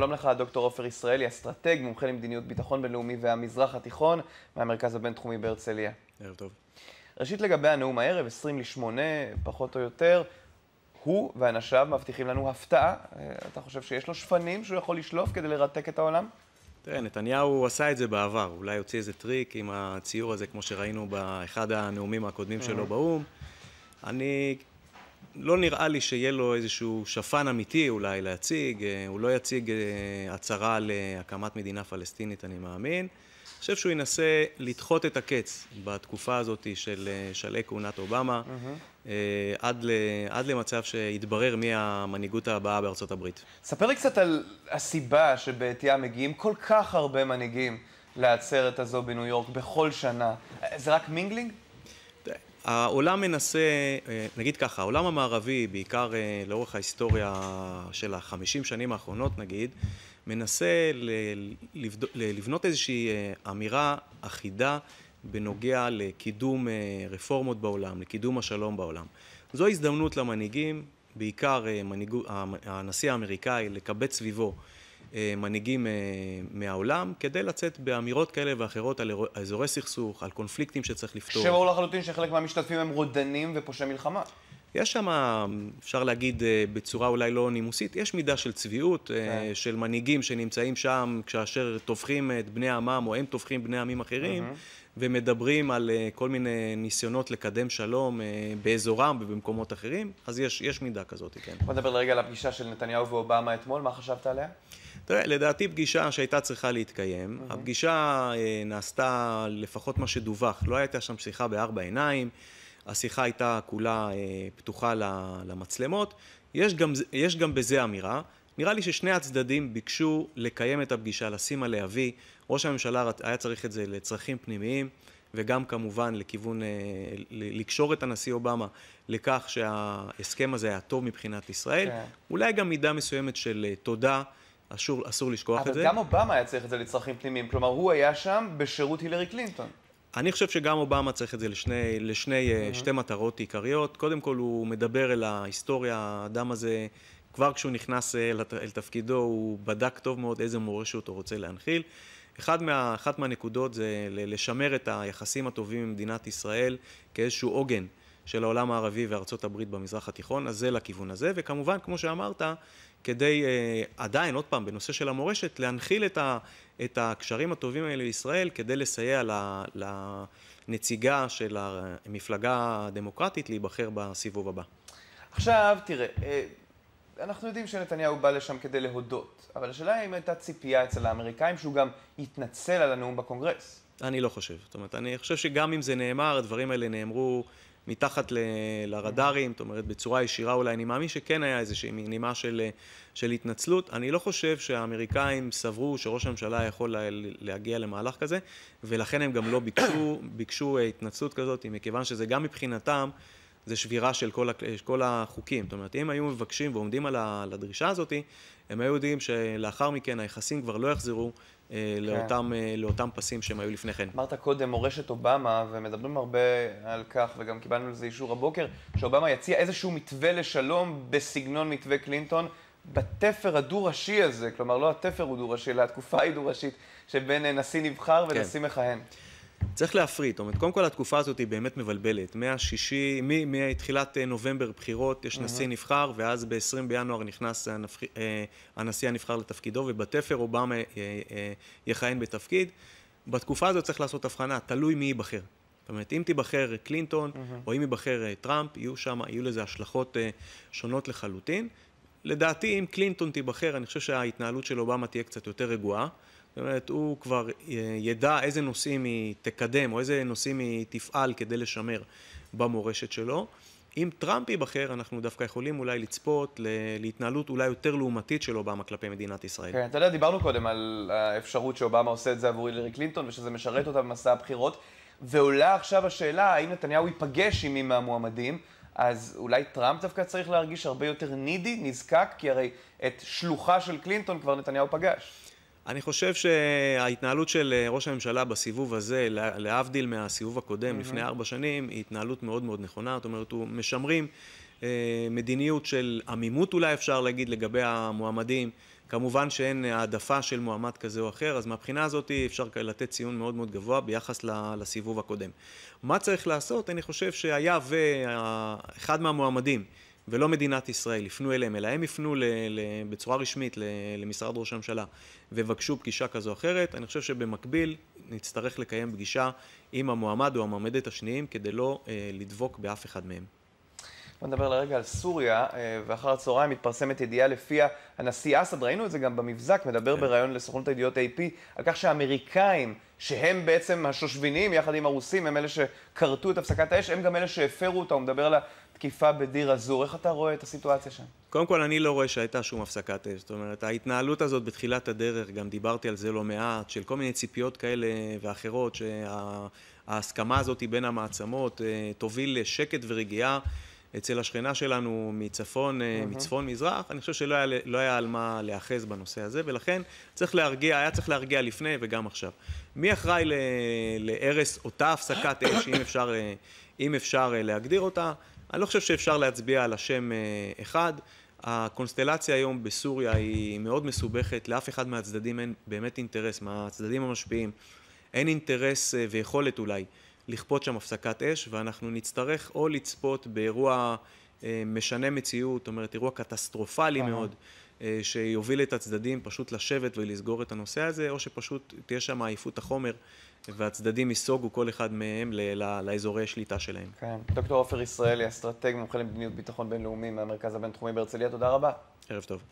שלום לך, דוקטור עופר ישראלי, אסטרטג, מומחה למדיניות ביטחון בינלאומי והמזרח התיכון מהמרכז הבינתחומי בהרצליה. ערב טוב. ראשית לגבי הנאום הערב, 20 לשמונה, פחות או יותר, הוא ואנשיו מבטיחים לנו הפתעה. אה, אתה חושב שיש לו שפנים שהוא יכול לשלוף כדי לרתק את העולם? תראה, נתניהו עשה את זה בעבר, אולי הוציא איזה טריק עם הציור הזה, כמו שראינו באחד הנאומים הקודמים שלו mm. באו"ם. אני לא נראה לי שיהיה לו איזשהו שפן אמיתי אולי להציג, אה, הוא לא יציג אה, הצהרה להקמת אה, מדינה פלסטינית, אני מאמין. אני חושב שהוא ינסה לדחות את הקץ בתקופה הזאת של שלהי כהונת אובמה, עד, ל, עד למצב שיתברר מי המנהיגות הבאה בארצות הברית. ספר לי קצת על הסיבה שבעטייה מגיעים כל כך הרבה מנהיגים לעצרת הזו בניו יורק בכל שנה. זה רק מינגלינג? העולם מנסה, אה, נגיד ככה, העולם המערבי, בעיקר אה, לאורך ההיסטוריה של החמישים שנים האחרונות נגיד, מנסה לבנות איזושהי אה, אמירה אחידה בנוגע לקידום רפורמות בעולם, לקידום השלום בעולם. זו ההזדמנות למנהיגים, בעיקר מנהיג, הנשיא האמריקאי, לקבץ סביבו אה, מנהיגים אה, מהעולם, כדי לצאת באמירות כאלה ואחרות על אזורי סכסוך, על קונפליקטים שצריך לפתור. שברור לחלוטין שחלק מהמשתתפים הם רודנים ופושעי מלחמה. יש שם, אפשר להגיד אה, בצורה אולי לא נימוסית, יש מידה של צביעות, כן. של מנהיגים שנמצאים שם כאשר טובחים את בני עמם, או הם טובחים בני עמים אחרים, mm-hmm. ומדברים על כל מיני ניסיונות לקדם שלום באזורם ובמקומות אחרים, אז יש, יש מידה כזאת, כן. בוא נדבר לרגע על הפגישה של נתניהו ואובמה אתמול, מה חשבת עליה? תראה, לדעתי פגישה שהייתה צריכה להתקיים, okay. הפגישה אה, נעשתה לפחות מה שדווח, לא הייתה שם שיחה בארבע עיניים, השיחה הייתה כולה אה, פתוחה למצלמות, יש גם, יש גם בזה אמירה. נראה לי ששני הצדדים ביקשו לקיים את הפגישה, לשים עליה וי. ראש הממשלה היה צריך את זה לצרכים פנימיים, וגם כמובן לכיוון, אה, לקשור את הנשיא אובמה לכך שההסכם הזה היה טוב מבחינת ישראל. okay. כן. אולי גם מידה מסוימת של אה, תודה אסור, אסור לשכוח את זה. אבל גם אובמה היה צריך את זה לצרכים פנימיים, כלומר הוא היה שם בשירות הילרי קלינטון. אני חושב שגם אובמה צריך את זה לשני, לשני אה, mm-hmm. שתי מטרות עיקריות. קודם כל הוא מדבר אל ההיסטוריה, האדם הזה, כבר כשהוא נכנס אה, אל, אל תפקידו, הוא בדק טוב מאוד איזה מורשת הוא רוצה להנחיל. אחד מה, אחת מהנקודות זה לשמר את היחסים הטובים עם מדינת ישראל כאיזשהו עוגן של העולם הערבי וארצות הברית במזרח התיכון, אז זה לכיוון הזה, וכמובן, כמו שאמרת, כדי אה, עדיין, עוד פעם, בנושא של המורשת, להנחיל את, ה, את הקשרים הטובים האלה לישראל כדי לסייע לנציגה של המפלגה הדמוקרטית להיבחר בסיבוב הבא. עכשיו, תראה, אה, אנחנו יודעים שנתניהו בא לשם כדי להודות, אבל השאלה היא אם הייתה ציפייה אצל האמריקאים שהוא גם יתנצל על הנאום בקונגרס. אני לא חושב. זאת אומרת, אני חושב שגם אם זה נאמר, הדברים האלה נאמרו מתחת ל, לרדארים, זאת אומרת, בצורה ישירה אולי, אני מאמין שכן היה איזושהי נימה של, של התנצלות. אני לא חושב שהאמריקאים סברו שראש הממשלה יכול לה, להגיע למהלך כזה, ולכן הם גם לא ביקשו, ביקשו אה, התנצלות כזאת, מכיוון שזה גם מבחינתם... זה שבירה של כל, כל החוקים. זאת אומרת, אם היו מבקשים ועומדים על, הדרישה הזאת, הם היו יודעים שלאחר מכן היחסים כבר לא יחזרו אה, כן. לאותם, אה, לאותם פסים שהם היו לפני כן. אמרת קודם מורשת אובמה, ומדברים הרבה על כך, וגם קיבלנו על זה אישור הבוקר, שאובמה יציע איזשהו מתווה לשלום בסגנון מתווה קלינטון. בתפר הדו-ראשי הזה, כלומר לא התפר הוא דו-ראשי, אלא התקופה היא דו-ראשית, שבין אה, נשיא נבחר כן. ונשיא כן. מכהן. צריך להפריד, זאת אומרת, קודם כל התקופה הזאת היא באמת מבלבלת. מהשישי, מתחילת אה, נובמבר בחירות, יש נשיא נבחר, ואז ב-20 בינואר נכנס הנבח... אה, הנשיא הנבחר לתפקידו, ובתפר אובמה אה, יכהן בתפקיד. בתקופה הזאת צריך לעשות הבחנה, תלוי מי ייבחר. זאת אומרת, אם תיבחר קלינטון, או אם ייבחר טראמפ, יהיו שם, יהיו לזה השלכות שונות לחלוטין. לדעתי, אם קלינטון תיבחר, אני חושב שההתנהלות של אובמה תהיה קצת יותר רגועה. זאת אומרת, הוא כבר אה, ידע איזה נושאים היא תקדם, או איזה נושאים היא תפעל כדי לשמר במורשת שלו. אם טראמפ ייבחר, אנחנו דווקא יכולים אולי לצפות להתנהלות אולי יותר לעומתית של אובמה כלפי מדינת ישראל. כן, אתה יודע, דיברנו קודם על האפשרות שאובמה עושה את זה עבור הילרי קלינטון, ושזה משרת אותה במסע הבחירות, ועולה עכשיו השאלה האם נתניהו ייפגש עם מי מהמועמדים, אז אולי טראמפ דווקא צריך להרגיש הרבה יותר נידי, נזקק, כי הרי את שלוחה של קלינטון כבר נתניהו פגש. אני חושב שההתנהלות של אה, ראש הממשלה בסיבוב הזה, להבדיל מהסיבוב הקודם, mm-hmm. לפני ארבע שנים, היא התנהלות מאוד מאוד נכונה. זאת אומרת, הוא משמרים אה, מדיניות של עמימות אולי אפשר להגיד לגבי המועמדים. כמובן שאין העדפה של מועמד כזה או אחר, אז מהבחינה הזאת אפשר לתת ציון מאוד מאוד גבוה ביחס לסיבוב הקודם. מה צריך לעשות? אני חושב שהיה ואחד אה, מהמועמדים ולא מדינת ישראל, יפנו אליהם, אלא הם יפנו ל, ל, בצורה רשמית ל, למשרד ראש הממשלה ויבקשו פגישה כזו או אחרת, אני חושב שבמקביל נצטרך לקיים פגישה עם המועמד או המועמדת השניים כדי לא אה, לדבוק באף אחד מהם. בוא נדבר לרגע על סוריה, אה, ואחר הצהריים מתפרסמת ידיעה לפיה הנשיא אסד, ראינו את זה גם במבזק, מדבר כן. בריאיון לסוכנות הידיעות AP, על כך שהאמריקאים, שהם בעצם השושבינים יחד עם הרוסים, הם אלה שכרתו את הפסקת האש, הם גם אלה שהפרו אותה, הוא מדבר על תקיפה בדיר א איך אתה רואה את הסיטואציה שם? קודם כל, אני לא רואה שהייתה שום הפסקת אש. זאת אומרת, ההתנהלות הזאת בתחילת הדרך, גם דיברתי על זה לא מעט, של כל מיני ציפיות כאלה ואחרות, שההסכמה הזאת בין המעצמות אה, תוביל לשקט ורגיעה אצל השכנה שלנו מצפון, mm-hmm. מצפון מזרח, אני חושב שלא היה, לא היה על מה להיאחז בנושא הזה, ולכן צריך להרגיע, היה צריך להרגיע לפני וגם עכשיו. מי אחראי להרס אותה הפסקת אש, אם אפשר... אה, אם אפשר להגדיר אותה, אני לא חושב שאפשר להצביע על השם אה, אחד. הקונסטלציה היום בסוריה היא מאוד מסובכת, לאף אחד מהצדדים אין באמת אינטרס, מהצדדים המשפיעים, אין אינטרס אה, ויכולת אולי לכפות שם הפסקת אש, ואנחנו נצטרך או לצפות באירוע אה, משנה מציאות, זאת אומרת אירוע קטסטרופלי מאוד. אה, שיוביל את הצדדים פשוט לשבת ולסגור את הנושא הזה, או שפשוט תהיה שם עייפות החומר והצדדים ייסוגו כל אחד מהם לאזורי שליטה שלהם. כן. דוקטור עופר ישראלי, אסטרטג, מומחה למדיניות ביטחון בינלאומי מהמרכז הבינתחומי בהרצליה, תודה רבה. ערב טוב.